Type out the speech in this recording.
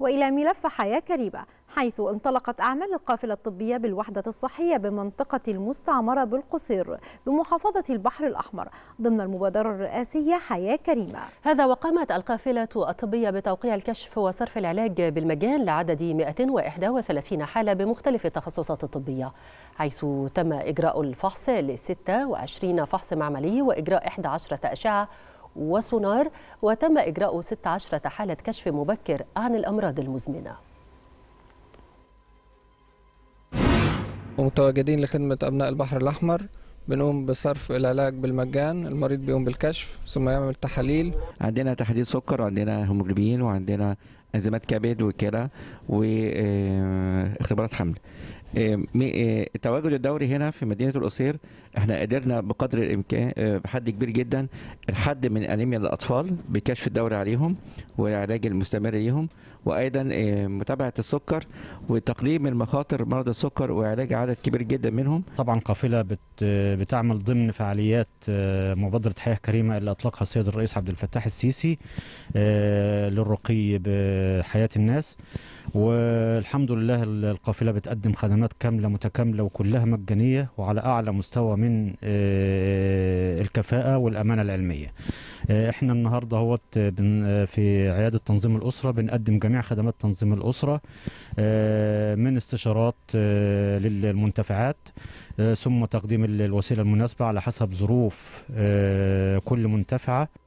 وإلى ملف حياة كريمة حيث انطلقت أعمال القافلة الطبية بالوحدة الصحية بمنطقة المستعمرة بالقصير بمحافظة البحر الأحمر ضمن المبادرة الرئاسية حياة كريمة هذا وقامت القافلة الطبية بتوقيع الكشف وصرف العلاج بالمجان لعدد 131 حالة بمختلف التخصصات الطبية حيث تم إجراء الفحص ل 26 فحص معملي وإجراء 11 أشعة وسونار وتم إجراء 16 حالة كشف مبكر عن الأمراض المزمنة ومتواجدين لخدمة أبناء البحر الأحمر بنقوم بصرف العلاج بالمجان المريض بيقوم بالكشف ثم يعمل تحاليل عندنا تحاليل سكر وعندنا هيموجلوبين وعندنا انزيمات كبد وكلى واختبارات آه، حمل آه، آه، التواجد الدوري هنا في مدينه القصير احنا قدرنا بقدر الامكان بحد كبير جدا الحد من انيميا الاطفال بكشف الدوري عليهم والعلاج المستمر ليهم وايضا آه، متابعه السكر وتقليل المخاطر مرضى السكر وعلاج عدد كبير جدا منهم طبعا قافله بت بتعمل ضمن فعاليات آه، مبادره حياه كريمه اللي اطلقها السيد الرئيس عبد الفتاح السيسي آه، للرقي بحياه الناس والحمد لله القافله بتقدم خدمات كامله متكامله وكلها مجانيه وعلى اعلى مستوى من آه، الكفاءه والامانه العلميه آه، احنا النهارده اهوت آه، في عياده تنظيم الاسره بنقدم جميع خدمات تنظيم الاسره من استشارات للمنتفعات ثم تقديم الوسيله المناسبه على حسب ظروف كل منتفعه